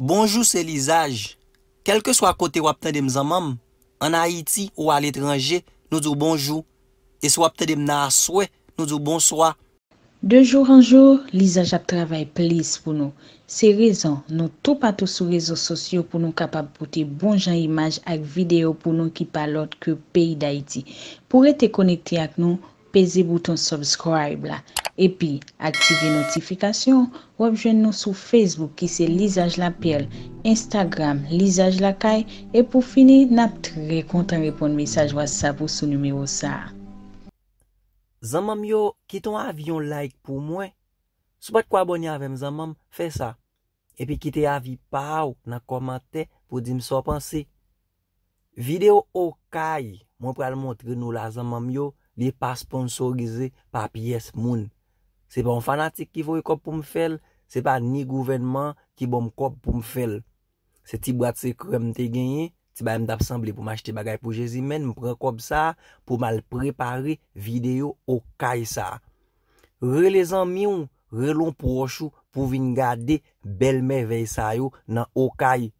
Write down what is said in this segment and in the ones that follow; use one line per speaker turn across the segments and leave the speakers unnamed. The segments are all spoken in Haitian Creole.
Bonjou se lisaj, kelke swa kote wapte dem zamam, an Haiti ou al etranje, nou zou bonjou, e swa pte dem na aswe, nou zou bon swa. De joun an joun, lisaj ap travay plis pou nou. Se rezan, nou tou patou sou rezo sosyo pou nou kapab pote bonjan imaj ak video pou nou ki palot ke peyi da Haiti. Pou rete konekte ak nou? peze bouton subscribe la. Epi, aktive notifikasyon, wap jwen nou sou Facebook ki se Lizaj Lapel, Instagram Lizaj Lakay, epou fini, nap tre kontan repon mensaj wasa pou sou numero sa. Zanmam yo, kiton avi yon like pou mwen. Sou pat kwa abonye avèm zanmam, fe sa. Epi, kite avi pa ou nan komante pou di mso pansi. Video okay, mwen pral montre nou la zanmam yo, de pa sponsorize pa piyes moun. Se pa m fanatik ki vwe kop pou m fel, se pa ni gouvenman ki bom kop pou m fel. Se ti brad se krem te genye, ti ba m dab samble pou m achete bagay pou jesimen, m pren kop sa pou mal prepare video o kay sa. Rele zanmion, relon pou o chou pou vin gade belme vey sayo nan o kay.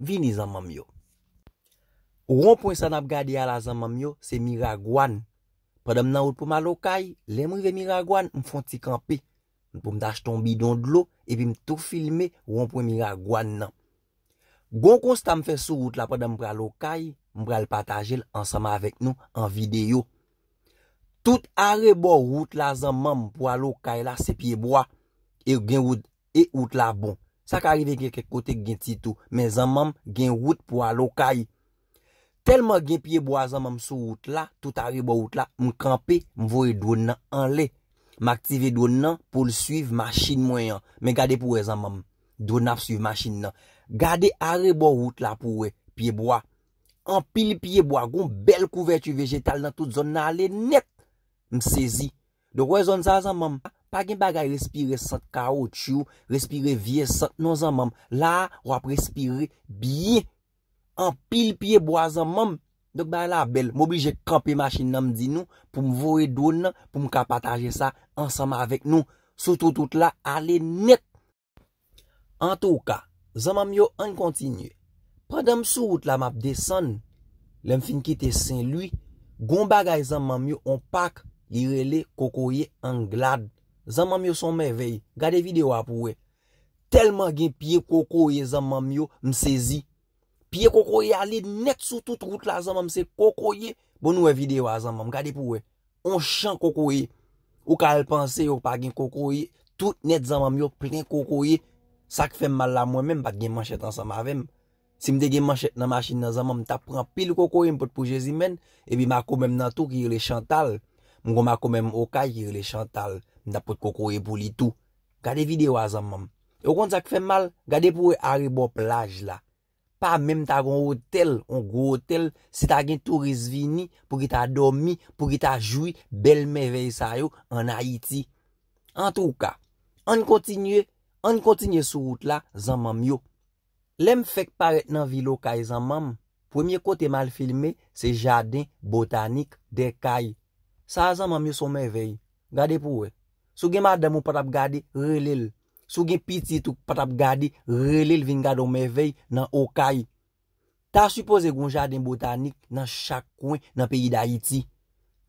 Vin izanman myo. Rou pwen sanap gade ala zanman myo se mi ragouan. Pradam nan wot pou ma lokay, lèm rive mi ragwan, mfonti kampe. Mpoum daj ton bidon dlo, epi mtou filme, ronpwen mi ragwan nan. Gon konstan mfè sou wot la pradam mbra lokay, mbra l patajel ansama avèk nou an video. Tout arebo wot la zanman mpouwa lokay la sepye bowa, e gen wot la bon. Sa ka arrive gen kèk kote gen titou, men zanman gen wot pouwa lokay. Telman gen piye bo a zan mam sou wout la, tout are bo wout la, m kampi, m voye doun nan anle. M aktive doun nan pou l suiv machin mwen yan. Men gade pou we zan mam, doun ap suiv machin nan. Gade are bo wout la pou we, piye bo a. Anpili piye bo a, goun bel kouvertu vejetal nan tout zon nan ale net. M sezi. Do we zon zan zan mam, pa gen pa gay respire sat kao chou, respire vie sat non zan mam. La wap respire biye. an pil piye bo a zan mam, dok ba la bel, mobi je kampe machin nanm di nou, pou m vore do nan, pou m kapataje sa, ansama avèk nou, sou toutout la, ale net. An touka, zan mam yo an kontinye, pradam sou wout la map desen, lem fin kite sen lui, gomba gay zan mam yo, on pak, girele, kokoye, an glad, zan mam yo son mevey, gade videwa pou we, telman gen piye kokoye zan mam yo, m sezi, Piye kokoye ale net sou tout route la zanmam se kokoye. Bon nou e video a zanmam. Gade pou we. On chan kokoye. Ou ka el panse yo pa gen kokoye. Tout net zanmam yo prene kokoye. Sa ke fem mal la mwen men. Bak gen manchet ansan mavem. Si mde gen manchet nan masin nan zanmam. Ta pran pil kokoye mpote pou Jezi men. Ebi ma komem nan tou ki rile chantal. Mgo ma komem oka ki rile chantal. Mda pot kokoye pou li tou. Gade video a zanmam. Yo e kon sa ke fem mal. Gade pou we aribo plaj la. Pa menm ta gon hotel, on gwo hotel, se ta gen turiz vini, pou ki ta domi, pou ki ta jwi, bel mevey sa yo an Haiti. An touka, an kontinye, an kontinye sou wot la, zanman myo. Lem fek paret nan vilo kay e zanman, pwemye kote mal filme, se jaden botanik de kay. Sa zanman myo sou mevey, gade pou we. Sou gemad da moun patap gade relil. Sou gen piti tou patap gade relil vin gado mevey nan okay. Ta suppose goun jaden botanik nan chakwen nan peyi da iti.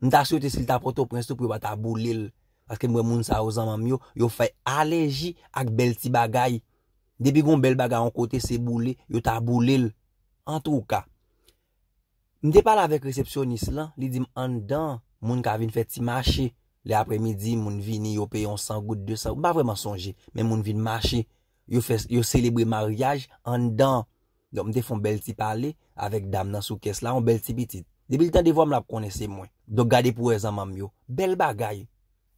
Mta sou te sil tapoto prens tou pou yo bataboulil. Aske mwen moun sa ouzan mam yo, yo fay aleji ak bel ti bagay. Depi goun bel bagay an kote se boulil, yo taboulil. An tou ka. Mte pala vek resepsyonis lan, li dim an dan moun ka vin feti mache. Le apre midi moun vini yo peyon 100 gout 200, ba vreman sonje. Men moun vini mache, yo celebre mariage an dan. Yo mde fon bel ti pale, avek dam nan sou kes la, an bel ti pitit. Debil tan de vo m la p kone se mwen, do gade pou e zan mam yo. Bel bagay,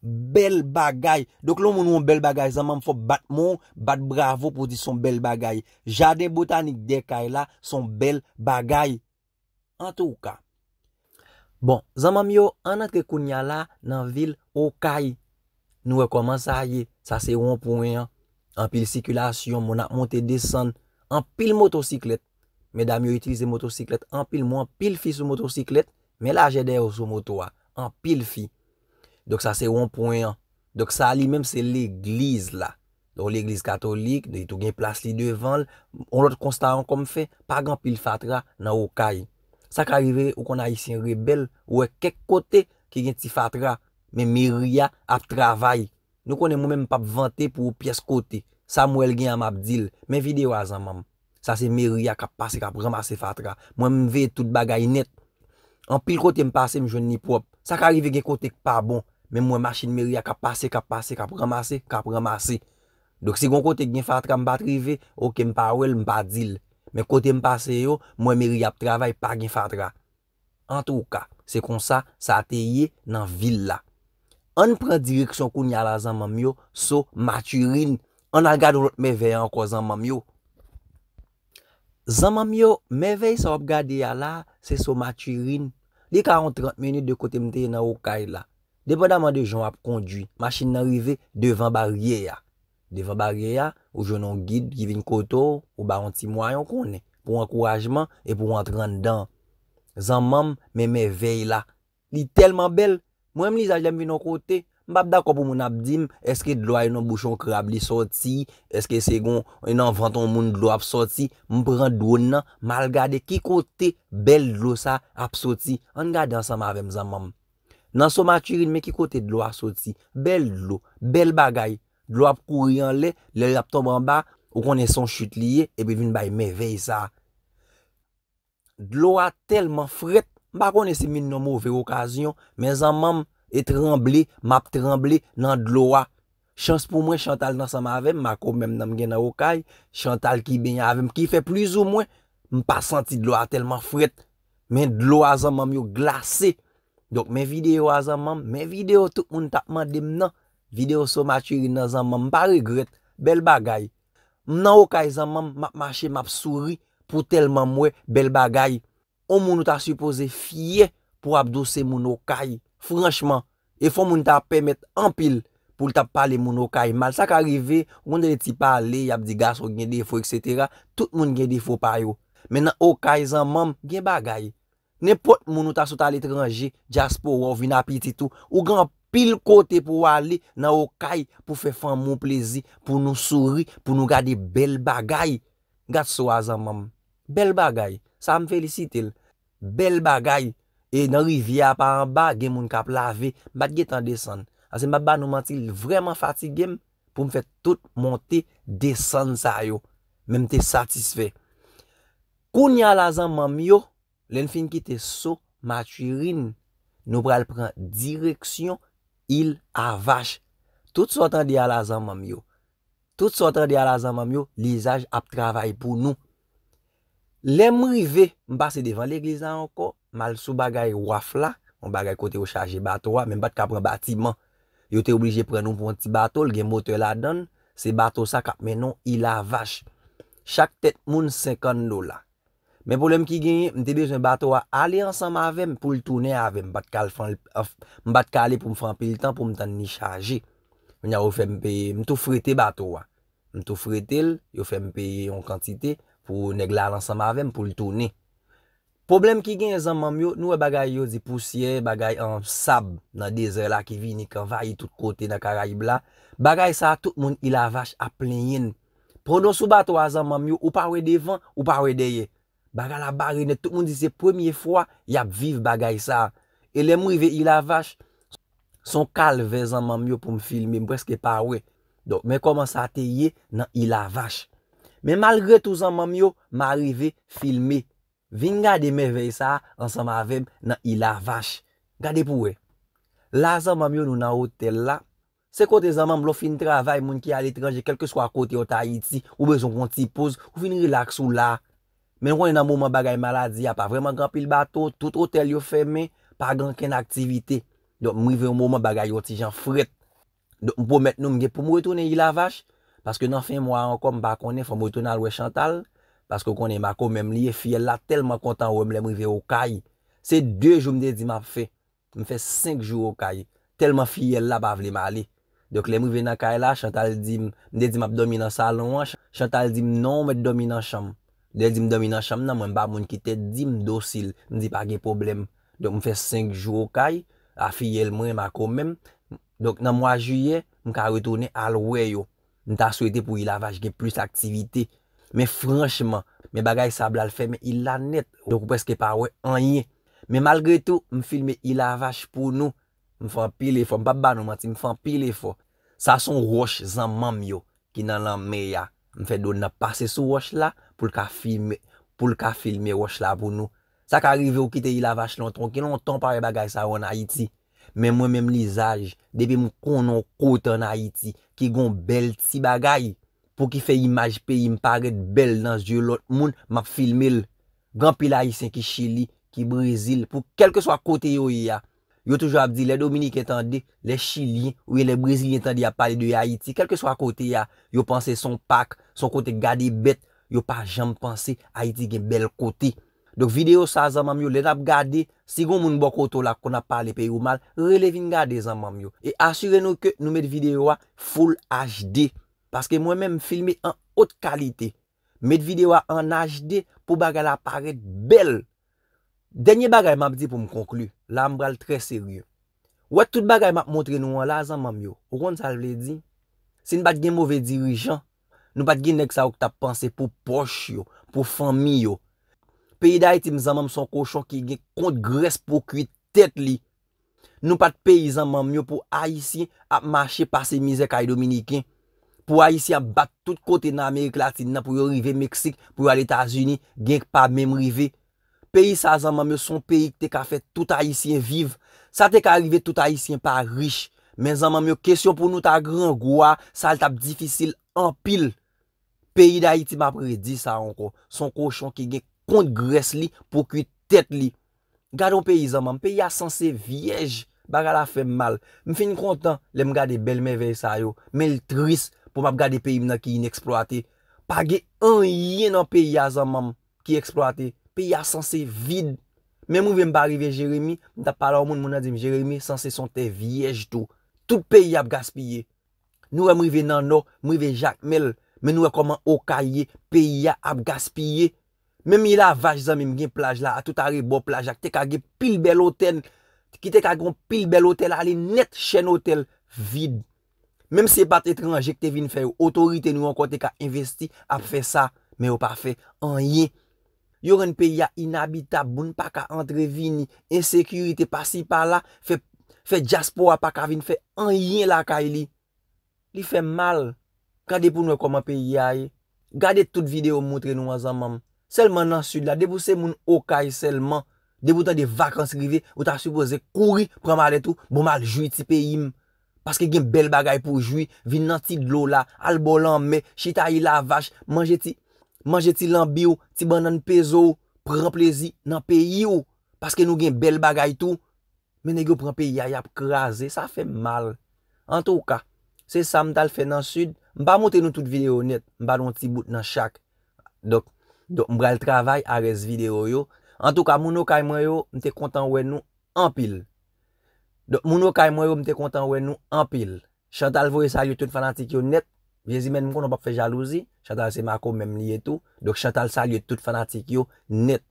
bel bagay. Dok loun moun woun bel bagay, zan mam fò bat moun, bat bravo pou di son bel bagay. Jaden botanik dekay la, son bel bagay. An tou ka. Bon, zanman myo anatke kounya la nan vil ou kai. Nou we koman sa ye. Sa se ou anpouen anpil sikilasyon. Moun ap monte desen anpil motosiklet. Meda myo itilize motosiklet anpil moun anpil fi sou motosiklet. Men la jede ou sou motowa anpil fi. Dok sa se ou anpouen anpil. Dok sa li menm se le gliz la. Don le gliz katolik. De yi tou gen plas li devan. On lot konsta an kom fe. Pagan pil fatra nan ou kai. Sa ka rive ou kon a yisi en rebel, ou e kek kote ki gen ti fatra, men meria ap travay. Nou konen moun men mpap vante pou ou pyes kote, sa mwel gen am ap dil. Men vide wazan mam, sa se meria kap pase, kap ramase fatra. Mwen mve tout bagay net. An pil kote mpase mjoun ni prop, sa ka rive gen kote kpa bon, men mwen masin meria kap pase, kap pase, kap ramase, kap ramase. Dok si kon kote gen fatra mba trive, ou ke mpa wel mba dil. Men kote m pase yo, mwen meri ap travay pa gen fadra. An tou ka, se kon sa, sa ateye nan vil la. An pren direksyon koun yala zanman myo, so maturin. An agad wot mevey anko zanman myo. Zanman myo, mevey sa wap gade ya la, se so maturin. De 40-30 menit de kote m teye nan wakay la. Depon daman de joun ap kondwi, masin nanrive devan barye ya. Devan bagye ya, ou jounon gid, givin koto, ou ba ontimwa yon konen. Pou ankorajman, e pou antrendan. Zan mam, me me vey la. Li telman bel. Mwen li zajlem vi nou kote. Mbap da kopo moun ap dim, eske dlo a yon bouchon krabli soti. Eske segon, yon anvanton moun dlo ap soti. Mpren doun nan, mal gade ki kote bel dlo sa ap soti. An gade ansan mavem zan mam. Nan soma chirin me ki kote dlo a soti. Bel dlo, bel bagay. Dlo ap kouri an le, le lap to bamba, ou konen son chute liye, ebe vin bay me vey sa. Dlo a telman fret, ba konen si min nomo ouve okasyon, men zan mam etrembli, map trembli nan dlo a. Chans pou mwen chantal nan sa ma avem, mako men nam gen na okay, chantal ki ben ya avem ki fe pliz ou mwen, mpa santi dlo a telman fret, men dlo a zan mam yo glase. Dok men videyo a zan mam, men videyo tou un tapman dem nan, videyo sou ma chiri nan zanman mpa regret bel bagay. Mnan okay zanman map mache map suri pou telman mwe bel bagay. O moun ou ta suppose fye pou abdose moun okay. Franchman, e fwa moun ou ta pemet ampil pou lta pale moun okay. Mal sa ka rive, wande le ti pale yabdi gas ou gen defo, etc. Tout moun gen defo payo. Menan okay zanman gen bagay. Nen pot moun ou ta sota letranje jaspo wov in apititu ou gran pil kote pou wale nan o kay pou fe fan moun plezi, pou nou souri, pou nou gade bel bagay. Gat sou a zan mam. Bel bagay. Sa m felisite l. Bel bagay. E nan rivya pa an ba, gen moun kap lave, bat get an desen. Asen mba ba nou mantil vreman fatigem, pou mfet tout monte desen sa yo. Mem te satisfe. Kou nyal a zan mam yo, len fin ki te so maturin, nou pral pran direksyon, Il avache, tout sou atan di alazan mam yo, tout sou atan di alazan mam yo, lisaj ap travaye pou nou. Lem rive, mba se devan l'eglizan anko, mal sou bagay waf la, mba bagay kote yo chaje bato la, men bat ka pran bati man. Yo te oblije pren nou bon pou an ti bato, l genmote la don, se bato sa kap menon il avache. Chak tet moun 50 do la. Men poulem ki genye, mte bezwen bato a ale ansanm avem pou l'toune avem. Mbat kale pou mfan pil tan pou mtan ni chaje. Mnyan ou fe mpe mtou frete bato a. Mtou frete l, ou fe mpe yon kantite pou negla l ansanm avem pou l'toune. Problem ki genye zanman myo, nou e bagay yo di pousye, bagay an sab nan dezre la ki vi ni kavayi tout kote na karayi bla. Bagay sa tout moun ilavash aple yin. Pronons ou bato a zanman myo, ou pawe de van, ou pawe de ye. Bagay la barine, tout moun di se premye fwa, yap viv bagay sa. E le mou yve ilavash, son kal ve zanman myo pou m filme, m preske pa we. Don, men koman sa teye nan ilavash. Men malgre tou zanman myo, ma rive filme. Vin gade me ve ysa ansan ma ve m nan ilavash. Gade pou we. La zanman myo nou nan hotel la. Se kote zanman m lo fin travay moun ki al etranje kelke swa kote o Tahiti, ou bezon kon ti pose, ou fin relax ou la. Men konye nan mouman bagay maladi, a pa vreman granpil bato, tout hotel yo feme, pa gran ken aktivite. Dok moumive mouman bagay otijan fret. Dok m pou met nou mge pou m wotounen yi la vache, paske nan fin mwa ankom, m bako ne fwa m wotounen alwe Chantal, paske konye mako, men m liye fiyel la telman kontan wèm le moumive okay. Se 2 jou m de di map fe, m fe 5 jou okay, telman fiyel la pa vle mali. Dok le moumive nan kay la, Chantal di m de di map domi nan salon, Chantal di m non m de domi nan chanm. Del di m dominan chanm nan m, m ba moun ki te di m dosil. M di pa ge problem. Don m fe 5 jou okay. Afi ye l mwen ma komem. Don nan mwa juye, m ka retoune alwe yo. M ta souete pou ilavaj ge plus aktivite. Me franchman, me bagay sablal fe, me ilanet. Don m preske pa we anye. Me malgre tou, m filme ilavaj pou nou. M fan pile fo. M pa ban non, ou mati, m fan pile fo. Sa son rosh zan mam yo. Ki nan lan me ya. M fe don na pase sou rosh la. pou l ka filme, pou l ka filme wosh la pou nou. Sa ka arrive ou kite yi la vache lantron, ki lantron pare bagay sa ou an Haiti. Men mwen men mnizaj debi m konon kote an Haiti ki gon bel ti bagay pou ki fe imaj pe yi mpare bel nan zye lot moun ma filme l. Gan pila yi sen ki Chili, ki Brazil, pou kelke swa kote yo yi ya. Yo toujwa ap di le Dominique entande, le Chili ou yi le Brazilian entande a pale de Haiti kelke swa kote ya. Yo panse son pak, son kote gade bete yo pa janm panse a iti gen bel kote. Dok video sa zanman yo, le nap gade, sigon moun bokoto la kon ap pale pe yu mal, relevin gade zanman yo. E asyre nou ke nou met videwa full HD. Paske mwen men filmi an hot kalite. Met videwa an HD pou bagay la paret bel. Denye bagay map di pou m konklu, la m bral tre seryo. Ou at tout bagay map montre nou an la zanman yo, ou kon sa l vle di? Sin bat gen mouve dirijan, Nou pat ginek sa wak ta panse pou poch yo, pou fami yo. Peyi da iti mzamanm son kochon ki genk kont gres pou kwi tet li. Nou pat peyi zamanm yo pou Aisyen ap mache pase mize kaj Dominiken. Pou Aisyen bat tout kote nan Amerika Latina pou yo rive Meksik, pou yo al Etasuni genk pa mèm rive. Peyi sa zamanm yo son peyi te ka fet tout Aisyen viv. Sa te ka rive tout Aisyen pa rich. Men zamanm yo kesyon pou nou ta gran gwa sal tap difisil an pil. Peyi da iti mapre di sa anko. Son koshon ki ge kont gres li pou kwi tet li. Gado peyi zanman, peyi a sanse viej. Ba gala fe mal. M fin kontan, lem gade belme vey sa yo. Mel tris pou map gade peyi mna ki ineksploate. Page anye nan peyi a zanman ki eksploate. Peyi a sanse vide. Men mou ve mba rive Jeremie, mta pala ou moun mou nadim Jeremie, sanse son te viej tou. Tout peyi ap gaspye. Nou ve mou ve nan nou, mou ve jakmel. Men wè e koman okaye, peyi ya ap gaspye. Men mi la vaj zan mim gen plaj la, a tout ari bo plaj ak te kage pil bel oten, ki te kagon pil bel oten la, li net chen oten vide. Men si pat etranje ke te vin fè, ou otorite nou an kote ka investi ap fè sa, men ou pa fè anye. Yor en peyi ya inabitab, bon pa ka entrevi ni, insekurite pasi pa la, fè jaspo a pa ka vin fè anye la kay e li. Li fè mal. Kade pou nou ekoman pe yaye. Gade tout videyo moutre nou azan mam. Selman nan sud la. De pou se moun okay selman. De pou tan de vakans rive. Ou ta supose kouri. Pren maletou. Bon mal jwi ti pe yim. Paske gen bel bagay pou jwi. Vin nan ti glou la. Al bolan me. Chita yi la vaj. Manje ti. Manje ti lambi ou. Ti ban nan pe zo. Pren plezi nan pe yi ou. Paske nou gen bel bagay tou. Men e gyo pren pe yaye ap kraze. Sa fe mal. An tou ka. Se sa m tal fe nan sud, m ba mouten nou tout video net. M ba don ti bout nan chak. Dok m brel travay ares video yo. An tou ka, mouno kay mwen yo, m te kontan wen nou an pil. Dok mouno kay mwen yo, m te kontan wen nou an pil. Chantal vwe salye tout fanatik yo net. Vezi men m konon pa fe jalouzi. Chantal se mako mem li etou. Dok Chantal salye tout fanatik yo net.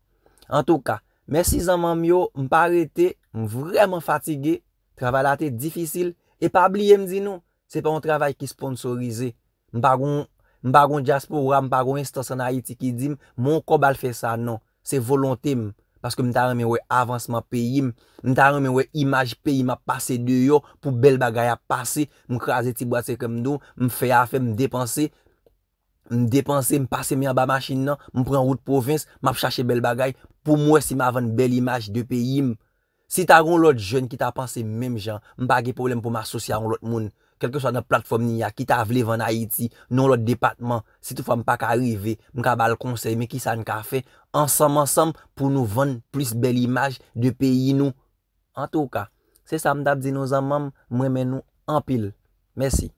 An tou ka, mersi zaman m yo, m pa rete, m vreman fatige. Traval ate difisil. E pa bliye m di nou. Se pa yon travay ki sponsorize. M bagon jaspo ouwa, m bagon instasyonayi ti ki dim. Mon kobal fe sa nan. Se volonte m. Paske m ta reme we avansman peyi m. M ta reme we imaj peyi ma pase deyo pou bel bagay a pase. M krasi ti bwase kem do. M fey afe, m depanse. M depanse, m pase mi an ba masin nan. M pren wout provins, m ap chache bel bagay. Pou mwe si ma avan bel imaj de peyi m. Se ta gen lout joun ki ta panse menm jan. M bagi problem pou ma sosya yon lout moun. kelke chwa nan platfom ni ya, ki ta vle van Haiti, nou lot depatman, si tou fwa m pa ka rive, m ka bal konsey, m e ki sa n ka fe, ansam ansam, pou nou van plus bel imaj, de peyi nou. An tou ka, se sa m dab di nou zanman, m wè men nou, an pil. Mersi.